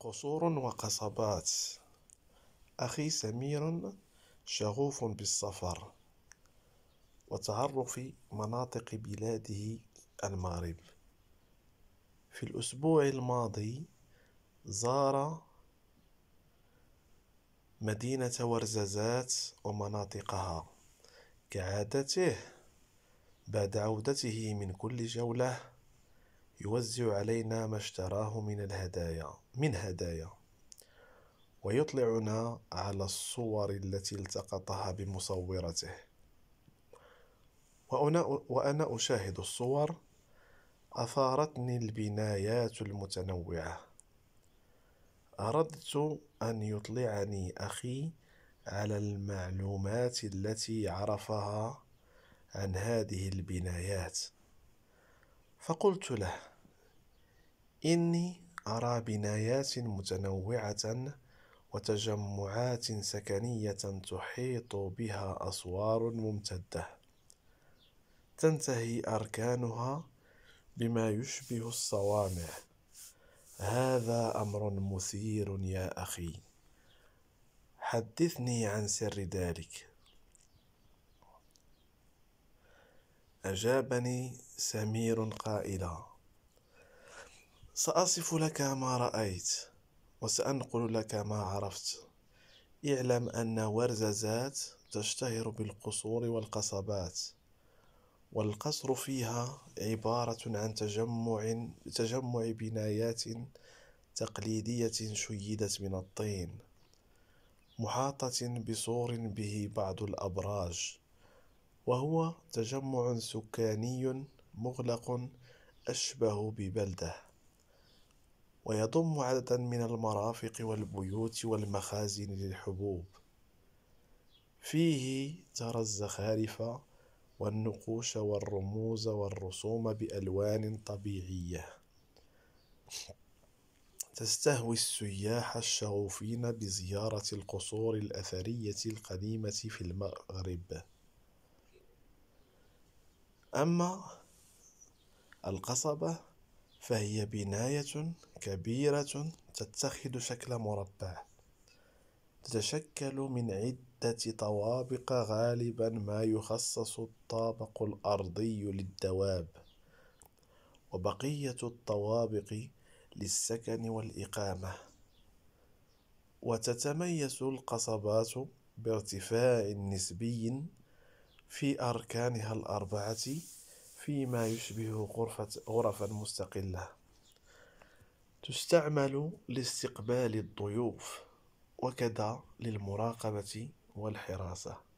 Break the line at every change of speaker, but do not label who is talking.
قصور وقصبات أخي سمير شغوف بالسفر وتعرف مناطق بلاده المغرب في الأسبوع الماضي زار مدينة ورزازات ومناطقها كعادته بعد عودته من كل جولة يوزع علينا ما اشتراه من الهدايا من هدايا ويطلعنا على الصور التي التقطها بمصورته وأنا, أشاهد الصور أثارتني البنايات المتنوعة أردت أن يطلعني أخي على المعلومات التي عرفها عن هذه البنايات فقلت له إني أرى بنايات متنوعة وتجمعات سكنية تحيط بها أسوار ممتدة تنتهي أركانها بما يشبه الصوامع هذا أمر مثير يا أخي حدثني عن سر ذلك أجابني سمير قائلا سأصف لك ما رأيت وسأنقل لك ما عرفت اعلم أن ورزازات تشتهر بالقصور والقصبات والقصر فيها عبارة عن تجمع تجمع بنايات تقليدية شيدت من الطين محاطة بسور به بعض الأبراج وهو تجمع سكاني مغلق أشبه ببلده ويضم عددا من المرافق والبيوت والمخازن للحبوب فيه ترى الزخارف والنقوش والرموز والرسوم بألوان طبيعية تستهوي السياح الشغوفين بزيارة القصور الأثرية القديمة في المغرب أما القصبة فهي بناية كبيرة تتخذ شكل مربع تتشكل من عدة طوابق غالبا ما يخصص الطابق الأرضي للدواب وبقية الطوابق للسكن والإقامة وتتميز القصبات بارتفاع نسبي في أركانها الأربعة فيما يشبه غرفة غرفا مستقلة تستعمل لاستقبال الضيوف وكذا للمراقبة والحراسة